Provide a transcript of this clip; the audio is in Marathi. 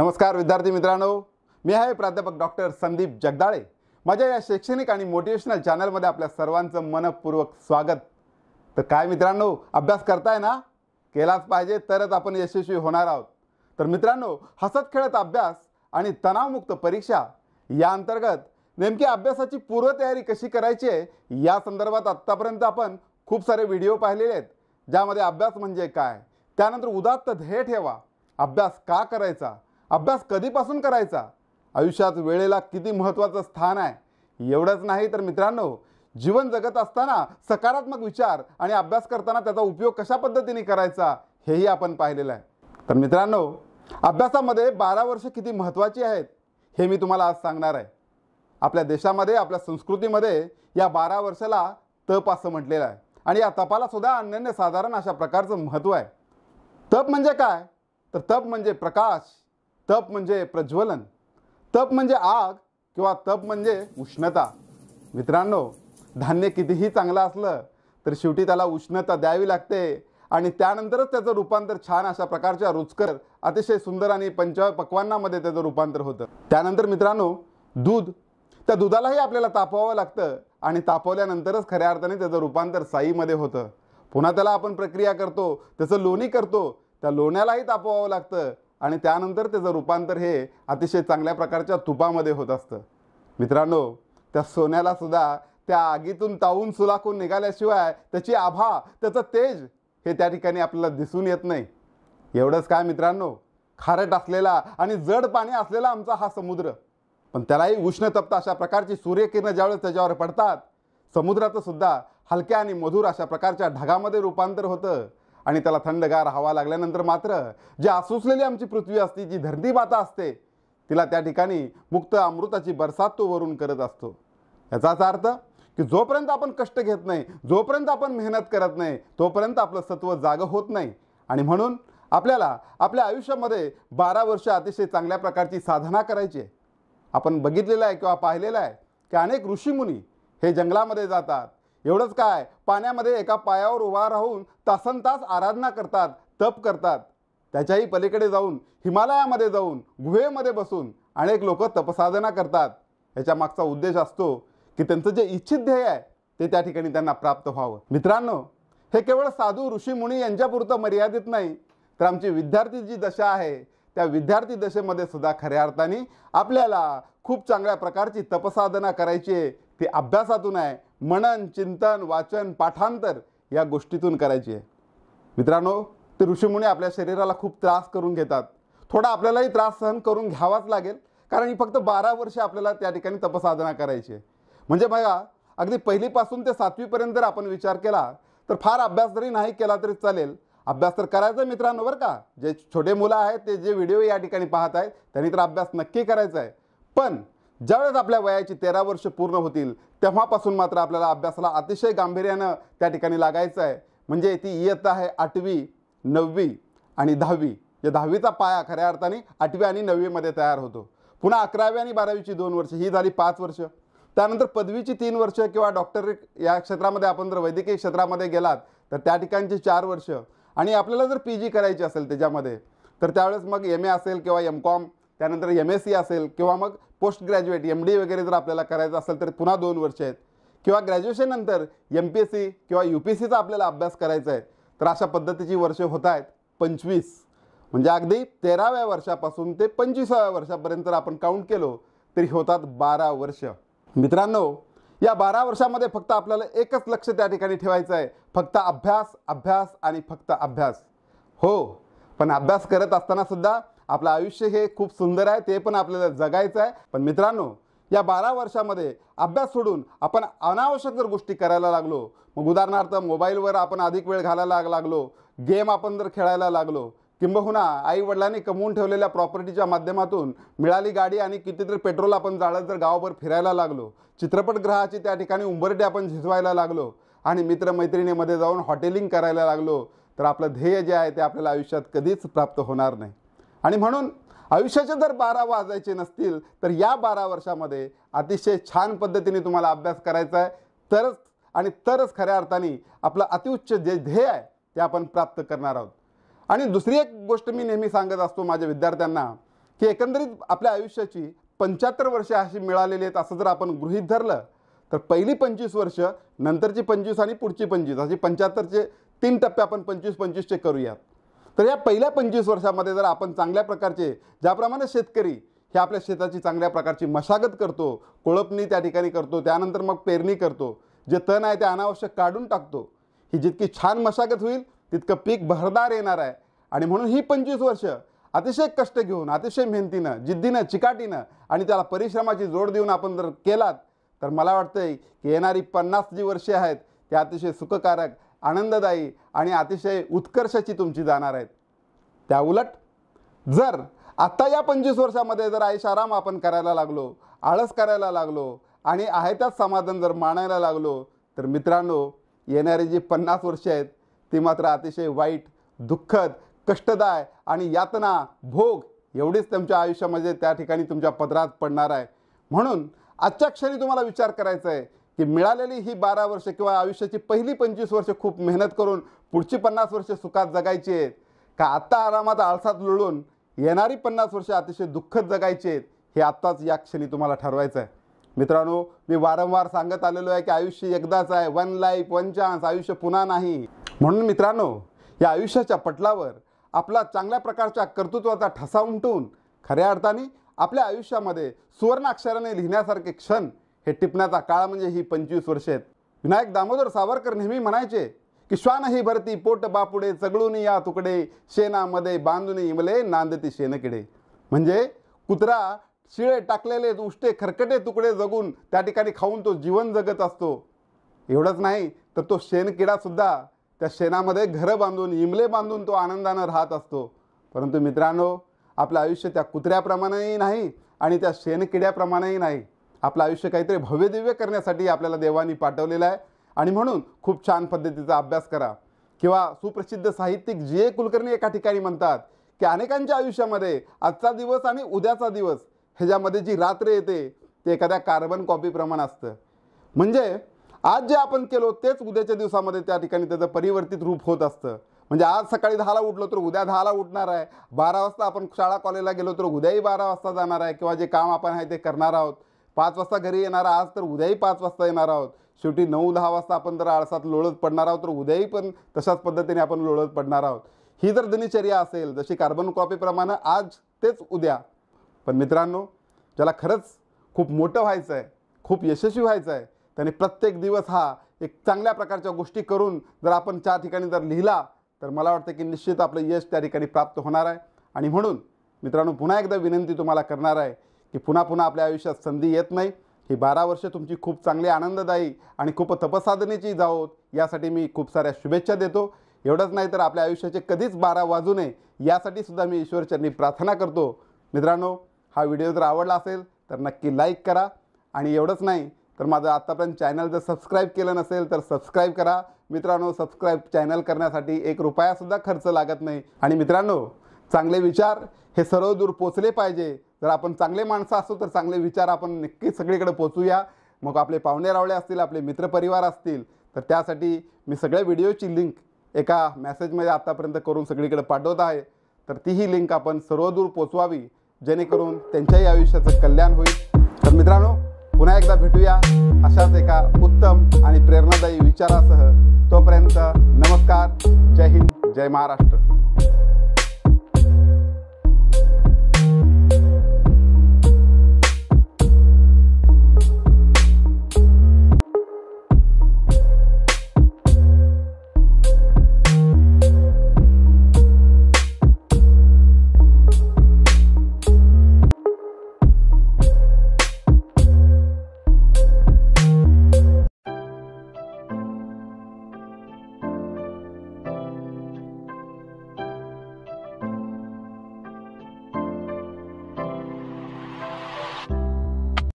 नमस्कार विद्यार्थी मित्रांनो मी आहे प्राध्यापक डॉक्टर संदीप जगदाळे माझ्या या शैक्षणिक आणि मोटिवेशनल चॅनलमध्ये आपल्या सर्वांचं मनपूर्वक स्वागत तर काय मित्रांनो अभ्यास करताय ना केलाच पाहिजे तरच आपण यशस्वी होणार आहोत तर मित्रांनो हसत खेळत अभ्यास आणि तणावमुक्त परीक्षा या अंतर्गत नेमकी अभ्यासाची पूर्वतयारी कशी करायची आहे या संदर्भात आत्तापर्यंत आपण खूप सारे व्हिडिओ पाहिलेले आहेत ज्यामध्ये अभ्यास म्हणजे काय त्यानंतर उदात्त ध्येय ठेवा अभ्यास का करायचा अभ्यास कधीपासून करायचा आयुष्यात वेळेला किती महत्त्वाचं स्थान आहे एवढंच नाही तर मित्रांनो जीवन जगत असताना सकारात्मक विचार आणि अभ्यास करताना त्याचा उपयोग कशा पद्धतीने करायचा हेही आपण पाहिलेलं आहे तर मित्रांनो अभ्यासामध्ये बारा वर्ष किती महत्त्वाची आहेत हे मी तुम्हाला आज सांगणार आहे आपल्या देशामध्ये आपल्या संस्कृतीमध्ये या बारा वर्षाला तप असं म्हटलेलं आहे आणि या तपाला सुद्धा अन्यन्य साधारण अशा प्रकारचं महत्त्व आहे तप म्हणजे काय तर तप म्हणजे प्रकाश तप म्हणजे प्रज्वलन तप म्हणजे आग किंवा तप म्हणजे उष्णता मित्रांनो धान्य कितीही चांगलं असलं तर शेवटी त्याला उष्णता द्यावी लागते आणि त्यानंतरच त्याचं रूपांतर छान अशा प्रकारच्या रुचकर अतिशय सुंदर आणि पंच पक्वांनामध्ये त्याचं रूपांतर होतं त्यानंतर मित्रांनो दूध त्या दुधालाही आपल्याला तापवावं लागतं आणि तापवल्यानंतरच खऱ्या अर्थाने त्याचं रूपांतर साईमध्ये होतं पुन्हा त्याला आपण प्रक्रिया करतो त्याचं लोणी करतो त्या लोण्यालाही तापवावं लागतं आणि त्यानंतर त्याचं रूपांतर हे अतिशय चांगल्या प्रकारच्या तुपामध्ये होत असतं मित्रांनो त्या सोन्यालासुद्धा त्या आगीतून तावून सुलाखून निघाल्याशिवाय त्याची आभा त्याचं तेज हे त्या ठिकाणी आपल्याला दिसून येत नाही एवढंच काय मित्रांनो खारट असलेला आणि जड पाणी असलेला आमचा हा समुद्र पण त्यालाही उष्णतप्त अशा प्रकारची सूर्यकिरणं ज्यावेळेस त्याच्यावर पडतात समुद्राचं सुद्धा हलक्या आणि मधुर अशा प्रकारच्या ढगामध्ये रूपांतर होतं आणि त्याला थंडगार हवा लागल्यानंतर मात्र जी आसुसलेली आमची पृथ्वी असते जी धरती माता असते तिला त्या ठिकाणी मुक्त अमृताची बरसात तो वरून करत असतो याचाच अर्थ की जोपर्यंत आपण कष्ट घेत नाही जोपर्यंत आपण मेहनत करत नाही तोपर्यंत आपलं सत्व जाग होत नाही आणि म्हणून आपल्याला आपल्या आयुष्यामध्ये बारा वर्ष अतिशय चांगल्या प्रकारची साधना करायची आहे आपण बघितलेलं आहे किंवा पाहिलेलं आहे की अनेक ऋषीमुनी हे जंगलामध्ये जातात एवढंच काय पाण्यामध्ये एका पायावर उभा राहून तासन तास आराधना करतात तप करतात त्याच्याही पलीकडे जाऊन हिमालयामध्ये जाऊन गुहेमध्ये बसून अनेक लोक तपसाधना करतात याच्या मागचा उद्देश असतो की त्यांचं जे इच्छित ध्येय आहे ते त्या ठिकाणी त्यांना प्राप्त व्हावं मित्रांनो हे केवळ साधू मुनी यांच्यापुरतं मर्यादित नाही तर आमची विद्यार्थी जी दशा आहे त्या विद्यार्थी दशेमध्ये सुद्धा खऱ्या अर्थाने आपल्याला खूप चांगल्या प्रकारची तपसाधना करायची आहे ती अभ्यासातून आहे मनन चिंतन वाचन पाठांतर या गोष्टीतून करायची आहे मित्रांनो ते ऋषीमुनी आपल्या शरीराला खूप त्रास करून घेतात थोडा आपल्यालाही त्रास सहन करून घ्यावाच लागेल कारण ही फक्त बारा वर्षे आपल्याला त्या ठिकाणी तपसाधना करायची आहे म्हणजे बघा अगदी पहिलीपासून ते सातवीपर्यंत जर आपण विचार केला तर फार अभ्यास जरी नाही केला तरी चालेल अभ्यास तर करायचा मित्रांनो बरं का जे छोटे मुलं आहेत ते जे व्हिडिओ या ठिकाणी पाहत आहेत त्यांनी तर अभ्यास नक्की करायचा आहे पण ज्यावेळेस आपल्या वयाची तेरा वर्ष पूर्ण होतील तेव्हापासून मात्र आपल्याला अभ्यासाला अतिशय गांभीर्यानं त्या ठिकाणी लागायचं आहे म्हणजे ती इयत्ता आहे आठवी नववी आणि दहावी या दहावीचा पाया खऱ्या अर्थाने आठवी आणि नववीमध्ये तयार होतो पुन्हा अकरावी आणि बारावीची दोन वर्ष ही झाली पाच वर्ष त्यानंतर पदवीची तीन वर्ष किंवा डॉक्टर या क्षेत्रामध्ये आपण जर वैद्यकीय क्षेत्रामध्ये गेलात तर त्या ठिकाणची चार वर्ष आणि आपल्याला जर पी जी करायची असेल त्याच्यामध्ये तर त्यावेळेस मग एम ए असेल किंवा एम कॉम त्यानंतर एम एस सी असेल किंवा मग पोस्ट ग्रॅज्युएट एम डी वगैरे जर आपल्याला करायचं असेल तर पुन्हा दोन वर्ष आहेत किंवा ग्रॅज्युएशननंतर एम पी एस सी किंवा यू पी एस सीचा आपल्याला अभ्यास करायचा आहे तर अशा पद्धतीची वर्षे होत आहेत पंचवीस म्हणजे अगदी तेराव्या वर्षापासून ते पंचवीसाव्या वर्षापर्यंत जर आपण काउंट केलो तरी होतात बारा वर्ष मित्रांनो या बारा वर्षामध्ये फक्त आपल्याला एकच लक्ष त्या ठिकाणी ठेवायचं आहे फक्त अभ्यास अभ्यास आणि फक्त अभ्यास हो पण अभ्यास करत असताना सुद्धा आपलं आयुष्य हे खूप सुंदर आहे ते पण आपल्याला जगायचं आहे पण मित्रांनो या बारा वर्षामध्ये अभ्यास सोडून आपण अनावश्यक जर गोष्टी करायला लागलो मग उदाहरणार्थ मोबाईलवर आपण अधिक वेळ घालायला लागलो गेम आपण जर खेळायला लागलो किंबहुना आईवडिलांनी कमवून ठेवलेल्या प्रॉपर्टीच्या माध्यमातून मिळाली गाडी आणि कितीतरी पेट्रोल आपण जाळत जर गावभर फिरायला लागलो चित्रपटगृहाची त्या ठिकाणी उंबरटे आपण झिजवायला लागलो आणि मित्रमैत्रिणीमध्ये जाऊन हॉटेलिंग करायला लागलो तर आपलं ध्येय जे आहे ते आपल्याला आयुष्यात कधीच प्राप्त होणार नाही आणि म्हणून आयुष्याचे जर बारा वाजायचे नसतील तर या बारा वर्षामध्ये अतिशय छान पद्धतीने तुम्हाला अभ्यास करायचा आहे तरच आणि तरच खऱ्या अर्थाने आपलं अतिउच्च जे ध्येय आहे ते आपण प्राप्त करणार आहोत आणि दुसरी एक गोष्ट मी नेहमी सांगत असतो माझ्या विद्यार्थ्यांना की एकंदरीत आपल्या आयुष्याची पंच्याहत्तर वर्षे अशी मिळालेली आहेत असं जर आपण गृहीत धरलं तर पहिली पंचवीस वर्ष नंतरची पंचवीस आणि पुढची पंचवीस अशी पंच्याहत्तरचे तीन टप्पे आपण पंचवीस पंचवीसचे करूयात तर या पहिल्या पंचवीस वर्षामध्ये जर आपण चांगल्या प्रकारचे ज्याप्रमाणे शेतकरी हे आपल्या शेताची चांगल्या प्रकारची मशागत करतो कोळपणी त्या ठिकाणी करतो त्यानंतर मग पेरणी करतो जे तण आहे ते अनावश्यक काढून टाकतो ही जितकी छान मशागत होईल तितकं पीक भरदार येणार आहे आणि म्हणून ही पंचवीस वर्ष अतिशय कष्ट घेऊन अतिशय मेहनतीनं जिद्दीनं चिकाटीनं आणि त्याला परिश्रमाची जोड देऊन आपण जर केलात तर मला वाटतंय की येणारी पन्नास जी वर्षे आहेत ते अतिशय सुखकारक आनंददायी आणि अतिशय उत्कर्षाची तुमची जाणार आहेत त्या उलट जर आत्ता या पंचवीस वर्षामध्ये जर आयशाराम आपण करायला लागलो आळस करायला लागलो आणि आहे त्याच समाधान जर मानायला लागलो तर मित्रांनो येणारी जी पन्नास वर्ष आहेत ती मात्र अतिशय वाईट दुःखद कष्टदाय आणि यातना भोग एवढीच त्यांच्या आयुष्यामध्ये त्या ठिकाणी तुमच्या पदरात पडणार आहे म्हणून आजच्या क्षणी तुम्हाला विचार करायचा आहे की मिळालेली ही बारा वर्ष किंवा आयुष्याची पहिली पंचवीस वर्ष खूप मेहनत करून पुढची पन्नास वर्ष सुखात जगायची आहेत का आत्ता आरामात आळसात लुळून येणारी पन्नास वर्ष अतिशय दुःखद जगायची आहेत हे आत्ताच या क्षणी तुम्हाला ठरवायचं आहे मित्रांनो मी वारंवार सांगत आलेलो आहे की आयुष्य एकदाच आहे वन लाईफ वन चान्स आयुष्य पुन्हा नाही म्हणून मित्रांनो या आयुष्याच्या पटलावर आपला चांगल्या प्रकारच्या कर्तृत्वाचा ठसा उमटून खऱ्या अर्थाने आपल्या आयुष्यामध्ये सुवर्णाक्षराने लिहिण्यासारखे क्षण हे टिपण्याचा काळ म्हणजे ही पंचवीस वर्षे आहेत विनायक दामोदर सावरकर नेहमी म्हणायचे की ही भरती पोट बापुडे चगळून या तुकडे शेणामध्ये बांधून इमले नांदती शेणकिडे म्हणजे कुत्रा शिळे टाकलेले उष्टे खरकटे तुकडे जगून त्या ठिकाणी खाऊन तो जीवन जगत असतो एवढंच नाही तर तो सुद्धा त्या शेणामध्ये घरं बांधून इमले बांधून तो आनंदानं राहत असतो परंतु मित्रांनो आपलं आयुष्य त्या कुत्र्याप्रमाणेही नाही आणि त्या शेणकिड्याप्रमाणेही नाही आपलं आयुष्य काहीतरी भव्य दिव्य करण्यासाठी आपल्याला देवानी पाठवलेलं आहे आणि म्हणून खूप छान पद्धतीचा अभ्यास करा किंवा सुप्रसिद्ध साहित्यिक जी ए कुलकर्णी एका ठिकाणी म्हणतात की अनेकांच्या आयुष्यामध्ये आजचा दिवस आणि उद्याचा दिवस ह्याच्यामध्ये जी रात्र येते ते एखाद्या कार्बन कॉपीप्रमाणे असतं म्हणजे आज जे आपण केलो तेच उद्याच्या दिवसामध्ये त्या ठिकाणी त्याचं परिवर्तित रूप होत असतं म्हणजे आज सकाळी दहाला उठलो तर उद्या दहाला उठणार आहे बारा वाजता आपण शाळा कॉलेजला गेलो तर उद्याही बारा वाजता जाणार आहे किंवा जे काम आपण आहे ते करणार आहोत पाच वाजता घरी येणार आज तर उद्याही पाच वाजता येणार आहोत शेवटी नऊ दहा वाजता आपण जर आळसात लोळत पडणार आहोत तर उद्याही पण तशाच पद्धतीने आपण लोळत पडणार आहोत ही जर दिनचर्या असेल जशी कार्बन कॉपीप्रमाणे आज तेच उद्या पण मित्रांनो ज्याला खरंच खूप मोठं व्हायचं आहे खूप यशस्वी व्हायचं आहे त्याने प्रत्येक दिवस हा एक चांगल्या प्रकारच्या गोष्टी करून जर आपण चार ठिकाणी जर लिहिला तर मला वाटतं की निश्चित आपलं यश त्या ठिकाणी प्राप्त होणार आहे आणि म्हणून मित्रांनो पुन्हा एकदा विनंती तुम्हाला करणार आहे की पुन्हा पुन्हा आपल्या आयुष्यात संधी येत नाही ही बारा वर्ष तुमची खूप चांगली आनंददायी आणि खूप तपसाधनेची जावोत यासाठी मी खूप साऱ्या शुभेच्छा देतो एवढंच नाही तर आपल्या आयुष्याचे कधीच बारा वाजू नये यासाठी सुद्धा मी ईश्वरचरणी प्रार्थना करतो मित्रांनो हा व्हिडिओ जर आवडला असेल तर नक्की लाईक करा आणि एवढंच नाही तर माझं आत्तापर्यंत चॅनल जर सबस्क्राईब केलं नसेल तर सबस्क्राईब करा मित्रांनो सबस्क्राईब चॅनल करण्यासाठी एक रुपयासुद्धा खर्च लागत नाही आणि मित्रांनो चांगले विचार हे सर्व दूर पोचले पाहिजे जर आपण चांगले माणसं असू तर चांगले विचार आपण नक्की सगळीकडे पोचूया मग आपले पाहुणे रावळे असतील आपले मित्रपरिवार असतील तर त्यासाठी मी सगळ्या व्हिडिओची लिंक एका मॅसेजमध्ये आत्तापर्यंत करून सगळीकडे पाठवत आहे तर तीही लिंक आपण सर्वदूर पोचवावी जेणेकरून त्यांच्याही आयुष्याचं कल्याण होईल तर मित्रांनो पुन्हा एकदा भेटूया अशाच एका उत्तम आणि प्रेरणादायी विचारासह तोपर्यंत नमस्कार जय हिंद जय महाराष्ट्र